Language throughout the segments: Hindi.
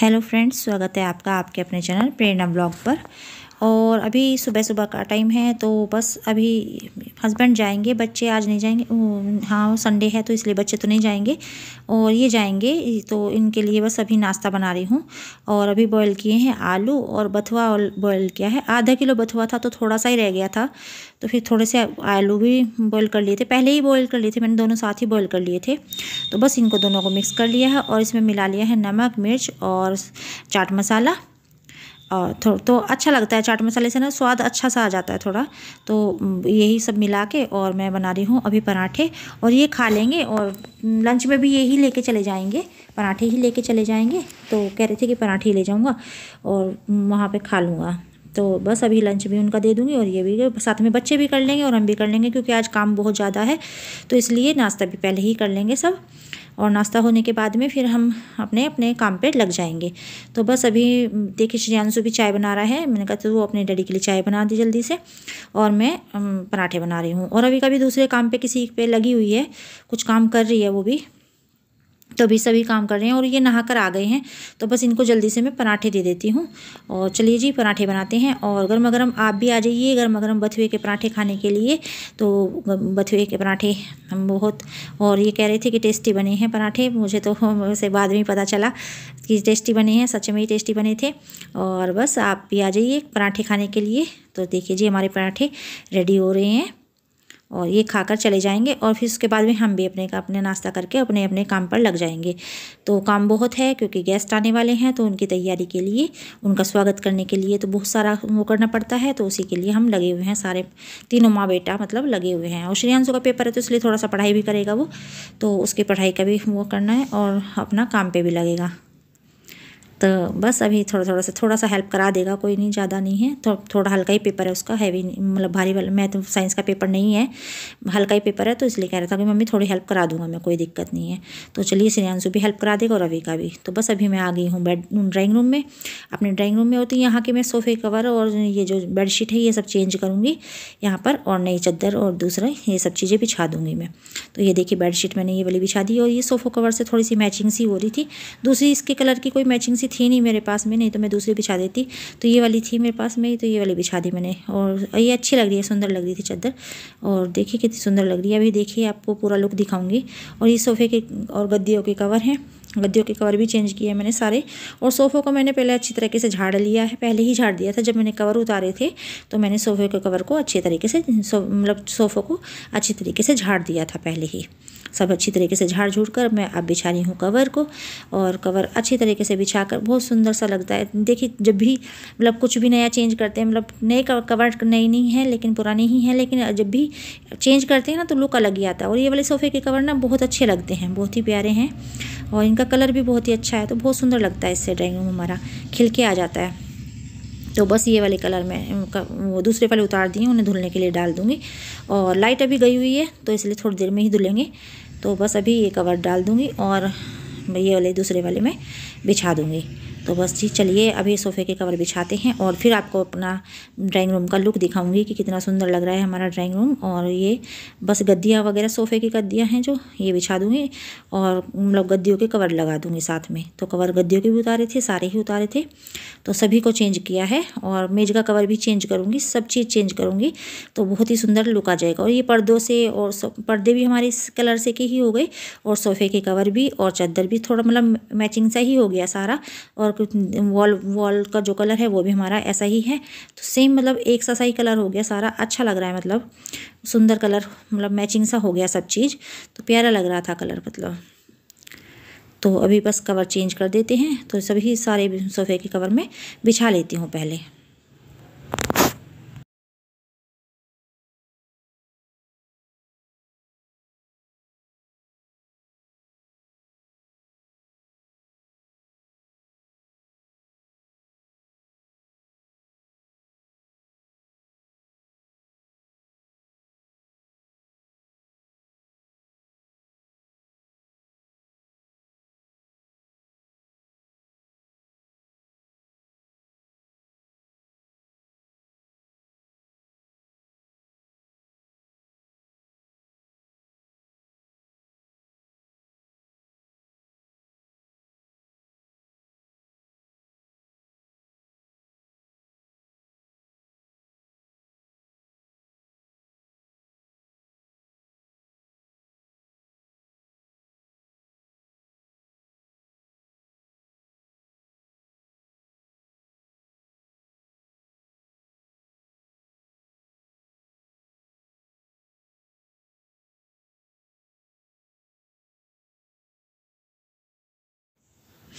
हेलो फ्रेंड्स स्वागत है आपका आपके अपने चैनल प्रेरणा ब्लॉग पर और अभी सुबह सुबह का टाइम है तो बस अभी हस्बैंड जाएंगे बच्चे आज नहीं जाएंगे हाँ संडे है तो इसलिए बच्चे तो नहीं जाएंगे और ये जाएंगे तो इनके लिए बस अभी नाश्ता बना रही हूँ और अभी बॉयल किए हैं आलू और बथुआ बॉयल किया है आधा किलो बथुआ था तो थोड़ा सा ही रह गया था तो फिर थोड़े से आलू भी बॉयल कर लिए थे पहले ही बॉयल कर लिए थे मैंने दोनों साथ ही बॉयल कर लिए थे तो बस इनको दोनों को मिक्स कर लिया है और इसमें मिला लिया है नमक मिर्च और चाट मसाला और तो अच्छा लगता है चाट मसाले से ना स्वाद अच्छा सा आ जाता है थोड़ा तो यही सब मिला के और मैं बना रही हूँ अभी पराठे और ये खा लेंगे और लंच में भी यही लेके चले जाएंगे पराठे ही लेके चले जाएंगे तो कह रहे थे कि पराठे ही ले जाऊँगा और वहाँ पर खा लूँगा तो बस अभी लंच भी उनका दे दूँगी और ये भी साथ में बच्चे भी कर लेंगे और हम भी कर लेंगे क्योंकि आज काम बहुत ज़्यादा है तो इसलिए नाश्ता भी पहले ही कर लेंगे सब और नाश्ता होने के बाद में फिर हम अपने अपने काम पे लग जाएंगे तो बस अभी देखिए श्रियांशु भी चाय बना रहा है मैंने कहा तो वो अपने डैडी के लिए चाय बना दी जल्दी से और मैं पराठे बना रही हूँ और अभी कभी दूसरे काम पर किसी पे लगी हुई है कुछ काम कर रही है वो भी तो अभी सभी काम कर रहे हैं और ये नहा कर आ गए हैं तो बस इनको जल्दी से मैं पराठे दे देती हूँ और चलिए जी पराठे बनाते हैं और गर्मा गर्म आप भी आ जाइए गर्मा गर्म बथुए के पराठे खाने के लिए तो बथुए के पराठे हम बहुत और ये कह रहे थे कि टेस्टी बने हैं पराठे मुझे तो वैसे बाद में पता चला कि टेस्टी बने हैं सच में ही टेस्टी बने थे और बस आप भी आ जाइए पराठे खाने के लिए तो देखिए जी हमारे पराठे रेडी हो रहे हैं और ये खाकर चले जाएंगे और फिर उसके बाद में हम भी अपने का अपने नाश्ता करके अपने अपने काम पर लग जाएंगे तो काम बहुत है क्योंकि गेस्ट आने वाले हैं तो उनकी तैयारी के लिए उनका स्वागत करने के लिए तो बहुत सारा वो करना पड़ता है तो उसी के लिए हम लगे हुए हैं सारे तीनों माँ बेटा मतलब लगे हुए हैं और श्रेयांशु का पेपर है तो इसलिए थोड़ा सा पढ़ाई भी करेगा वो तो उसकी पढ़ाई का भी वो करना है और अपना काम पर भी लगेगा तो बस अभी थोड़ा थोड़ा सा थोड़ा सा हेल्प करा देगा कोई नहीं ज़्यादा नहीं है तो थोड़ा हल्का ही पेपर है उसका हैवी मतलब भारी वाला मैथ साइंस तो का पेपर नहीं है हल्का ही पेपर है तो इसलिए कह रहा था कि मम्मी थोड़ी हेल्प करा दूंगा मैं कोई दिक्कत नहीं है तो चलिए श्रेयांशु भी हेल्प करा देगा और रवि का भी तो बस अभी मैं आ गई हूँ बेड ड्राइंग रूम में अपने ड्राइंग रूम में होती यहाँ के मैं सोफे कवर और ये जो बेडशीट है ये सब चेंज करूँगी यहाँ पर और नई चादर और दूसरा ये सब चीज़ें बिछा दूँगी मैं तो ये देखिए बेडशीट मैंने ये वाली बिछा दी और ये सोफो कवर से थोड़ी सी मैचिंग सी हो रही थी दूसरी इसके कलर की कोई मैचिंग सी थी नहीं मेरे पास में नहीं तो मैं दूसरी बिछा देती तो ये वाली थी मेरे पास में तो ये वाली बिछा दी मैंने और ये अच्छी लग रही है सुंदर लग रही थी चादर और देखिए कितनी सुंदर लग रही है अभी देखिए आपको पूरा लुक दिखाऊंगी और ये सोफे के और गद्दियों के कवर हैं गद्दियों के कवर भी चेंज किए मैंने सारे और सोफ़ों को मैंने पहले अच्छी तरीके से झाड़ लिया है पहले ही झाड़ दिया था जब मैंने कवर उतारे थे तो मैंने सोफ़े के कवर को अच्छे तरीके से मतलब सोफ़ों को अच्छी तरीके से झाड़ दिया था पहले ही सब अच्छी तरीके से झाड़ झूड़ कर मैं अब बिछा रही हूँ कवर को और कवर अच्छी तरीके से बिछा कर बहुत सुंदर सा लगता है देखिए जब भी मतलब कुछ भी नया चेंज करते हैं मतलब नए कवर नई नहीं है लेकिन पुराने ही हैं लेकिन जब भी चेंज करते हैं ना तो लुक अलग ही आता है और ये वाले सोफ़े के कवर ना बहुत अच्छे लगते हैं बहुत ही प्यारे हैं और इनका इसका कलर भी बहुत ही अच्छा है तो बहुत सुंदर लगता है इससे ड्राइंग रूम हमारा खिल के आ जाता है तो बस ये वाले कलर में वो दूसरे वाले उतार दिए उन्हें धुलने के लिए डाल दूँगी और लाइट अभी गई हुई है तो इसलिए थोड़ी देर में ही धुलेंगे तो बस अभी ये कवर डाल दूँगी और ये वाले दूसरे वाले में बिछा दूँगी तो बस जी चलिए अभी सोफ़े के कवर बिछाते हैं और फिर आपको अपना ड्राइंग रूम का लुक दिखाऊंगी कि कितना सुंदर लग रहा है हमारा ड्राइंग रूम और ये बस गद्दियाँ वगैरह सोफ़े की गद्दियाँ हैं जो ये बिछा दूँगी और मतलब गद्दियों के कवर लगा दूँगी साथ में तो कवर गद्दियों के भी उतारे थे सारे ही उतारे थे तो सभी को चेंज किया है और मेज का कवर भी चेंज करूँगी सब चीज़ चेंज करूँगी तो बहुत ही सुंदर लुक आ जाएगा और ये पर्दों से और पर्दे भी हमारे इस कलर से के ही हो गए और सोफ़े के कवर भी और चादर भी थोड़ा मतलब मैचिंग सा ही हो गया सारा और और वॉल वॉल का जो कलर है वो भी हमारा ऐसा ही है तो सेम मतलब एक सा ही कलर हो गया सारा अच्छा लग रहा है मतलब सुंदर कलर मतलब मैचिंग सा हो गया सब चीज़ तो प्यारा लग रहा था कलर मतलब तो अभी बस कवर चेंज कर देते हैं तो सभी सारे सोफ़े के कवर में बिछा लेती हूँ पहले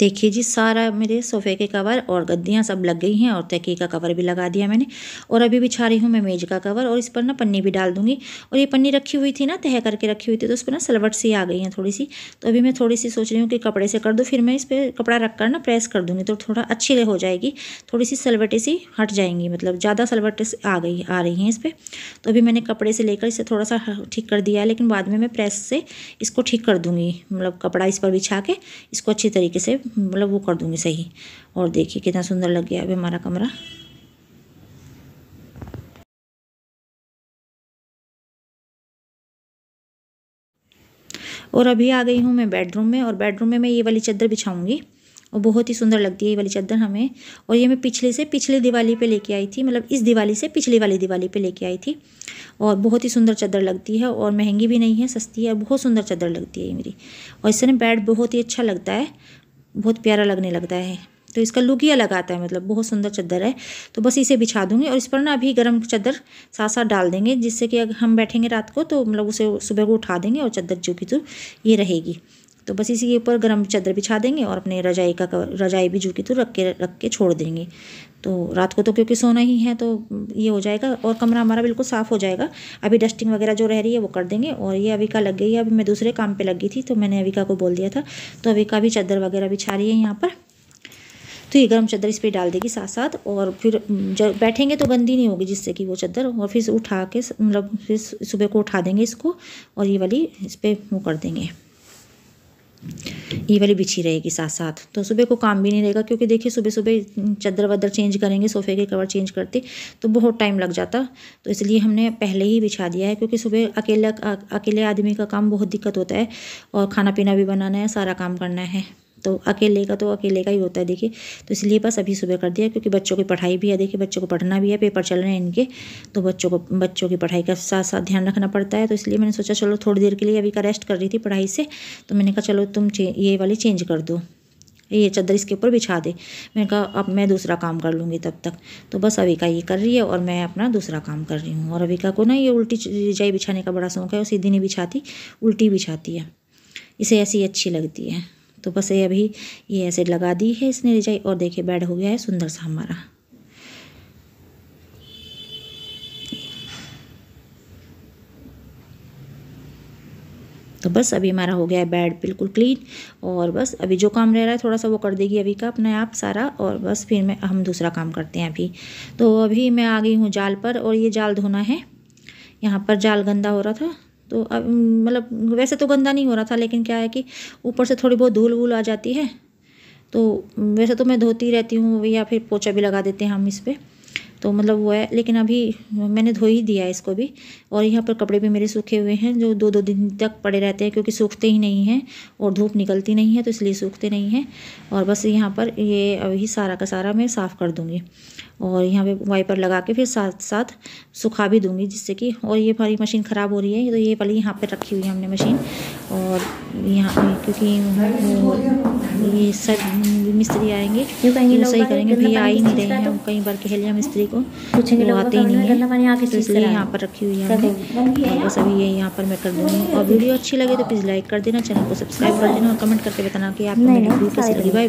देखिए जी सारा मेरे सोफ़े के कवर और गद्दियाँ सब लग गई हैं और तकी का कवर भी लगा दिया मैंने और अभी बिछा रही हूँ मैं मेज का कवर और इस पर ना पन्नी भी डाल दूँगी और ये पन्नी रखी हुई थी ना तह करके रखी हुई थी तो उस पर ना सलवट सी आ गई हैं थोड़ी सी तो अभी मैं थोड़ी सी सोच रही हूँ कि कपड़े से कर दूँ फिर मैं इस पर कपड़ा रख कर ना प्रेस कर दूँगी तो थोड़ा अच्छी हो जाएगी थोड़ी सी सलवटें सी हट जाएंगी मतलब ज़्यादा सलवटें आ गई आ रही हैं इस पर तो अभी मैंने कपड़े से लेकर इसे थोड़ा सा ठीक कर दिया लेकिन बाद में मैं प्रेस से इसको ठीक कर दूँगी मतलब कपड़ा इस पर बिछा के इसको अच्छी तरीके से मतलब वो कर दूँगी सही और देखिए कितना सुंदर लग गया अभी हमारा कमरा और अभी आ गई हूँ मैं बेडरूम में और बेडरूम में मैं ये वाली चादर बिछाऊंगी और बहुत ही सुंदर लगती है ये वाली चादर हमें और ये मैं पिछले से पिछली दिवाली पे लेके आई थी मतलब इस दिवाली से पिछली वाली दिवाली पे लेके आई थी और बहुत ही सुंदर चादर लगती है और महंगी भी नहीं है सस्ती है बहुत सुंदर चादर लगती है ये मेरी और इससे ना बेड बहुत ही अच्छा लगता है बहुत प्यारा लगने लगता है तो इसका लुक ही अलग आता है मतलब बहुत सुंदर चादर है तो बस इसे बिछा दूंगी और इस पर ना अभी गर्म चादर साथ साथ डाल देंगे जिससे कि अगर हम बैठेंगे रात को तो मतलब उसे सुबह को उठा देंगे और चादर जो कि तो ये रहेगी तो बस इसी के ऊपर गर्म चादर बिछा देंगे और अपने रजाई का रजाई भी झुकी तो रख के रख के छोड़ देंगे तो रात को तो क्योंकि सोना ही है तो ये हो जाएगा और कमरा हमारा बिल्कुल साफ़ हो जाएगा अभी डस्टिंग वगैरह जो रह रही है वो कर देंगे और ये अविका लग गई है अभी मैं दूसरे काम पे लगी थी तो मैंने अविका को बोल दिया था तो अविका भी चादर वगैरह बिछा रही है यहाँ पर तो ये गर्म चादर इस पर डाल देगी साथ साथ और फिर जब बैठेंगे तो गंदी नहीं होगी जिससे कि वो चादर और फिर उठा के मतलब फिर सुबह को उठा देंगे इसको और ये वाली इस पर वो कर देंगे ये वाली बिछी रहेगी साथ साथ तो सुबह को काम भी नहीं रहेगा क्योंकि देखिए सुबह सुबह चदर वदर चेंज करेंगे सोफे के कवर चेंज करते तो बहुत टाइम लग जाता तो इसलिए हमने पहले ही बिछा दिया है क्योंकि सुबह अकेला अकेले आदमी का काम बहुत दिक्कत होता है और खाना पीना भी बनाना है सारा काम करना है तो अकेले का तो अकेले का ही होता है देखिए तो इसलिए बस अभी सुबह कर दिया क्योंकि बच्चों की पढ़ाई भी है देखिए बच्चों को पढ़ना भी है पेपर चल रहे हैं इनके तो बच्चों को बच्चों की पढ़ाई का साथ साथ ध्यान रखना पड़ता है तो इसलिए मैंने सोचा चलो थोड़ी देर के लिए अभी का रेस्ट कर रही थी पढ़ाई से तो मैंने कहा चलो तुम ये वाली चेंज कर दो ये चादर इसके ऊपर बिछा दे मैंने कहा अब मैं दूसरा काम कर लूँगी तब तक तो बस अविका ये कर रही है और मैं अपना दूसरा काम कर रही हूँ और अविका को ना ये उल्टी जाए बिछाने का बड़ा शौक है और सीधी नहीं बिछाती उल्टी बिछाती है इसे ऐसी अच्छी लगती है तो बस ये अभी ये ऐसे लगा दी है इसने रिजाई और देखिए बेड हो गया है सुंदर सा हमारा तो बस अभी हमारा हो गया है बेड बिल्कुल क्लीन और बस अभी जो काम रह रहा है थोड़ा सा वो कर देगी अभी का अपने आप सारा और बस फिर मैं हम दूसरा काम करते हैं अभी तो अभी मैं आ गई हूँ जाल पर और ये जाल धोना है यहाँ पर जाल गंदा हो रहा था तो अब मतलब वैसे तो गंदा नहीं हो रहा था लेकिन क्या है कि ऊपर से थोड़ी बहुत धूल वूल आ जाती है तो वैसे तो मैं धोती रहती हूँ या फिर पोछा भी लगा देते हैं हम इस पर तो मतलब वो है लेकिन अभी मैंने धो ही दिया है इसको भी और यहाँ पर कपड़े भी मेरे सूखे हुए हैं जो दो दो दिन तक पड़े रहते हैं क्योंकि सूखते ही नहीं हैं और धूप निकलती नहीं है तो इसलिए सूखते नहीं हैं और बस यहाँ पर ये अभी सारा का सारा मैं साफ़ कर दूँगी और यहाँ पे वाइपर लगा के फिर साथ साथ सुखा भी दूँगी जिससे कि और ये हमारी मशीन ख़राब हो रही है तो ये वाली यहाँ पर रखी हुई है हमने मशीन और यहाँ क्योंकि ये सब मिस्त्री आएंगे तो कहीं सही करेंगे भी आ ही नहीं रहे हैं कई बार कह लिया मिस्त्री को वो आते ही नहीं है तो इसलिए यहाँ पर रखी हुई है हमने तो बस अभी ये यहाँ पर मैं कर दूँगी और वीडियो अच्छी लगे तो प्लीज़ लाइक कर देना चैनल को सब्सक्राइब कर देना और कमेंट करके बताना कि आपको मेरी वीडियो कैसी लगी बाय